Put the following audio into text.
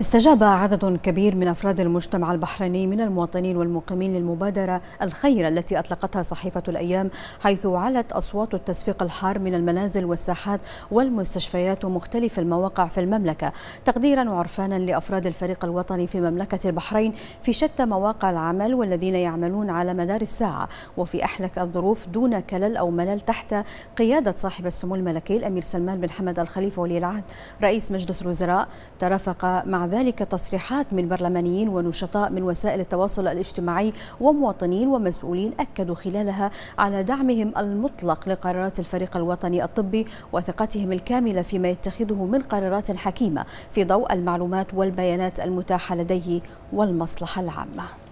استجاب عدد كبير من أفراد المجتمع البحريني من المواطنين والمقيمين للمبادرة الخيرة التي أطلقتها صحيفة الأيام حيث علت أصوات التصفيق الحار من المنازل والساحات والمستشفيات ومختلف المواقع في المملكة تقديرا وعرفانا لأفراد الفريق الوطني في مملكة البحرين في شتى مواقع العمل والذين يعملون على مدار الساعة وفي أحلك الظروف دون كلل أو ملل تحت قيادة صاحب السمو الملكي الأمير سلمان بن حمد الخليفة ولي العهد رئيس مجلس الوزراء ترافق مع ذلك تصريحات من برلمانيين ونشطاء من وسائل التواصل الاجتماعي ومواطنين ومسؤولين أكدوا خلالها على دعمهم المطلق لقرارات الفريق الوطني الطبي وثقتهم الكاملة فيما يتخذه من قرارات حكيمة في ضوء المعلومات والبيانات المتاحة لديه والمصلحة العامة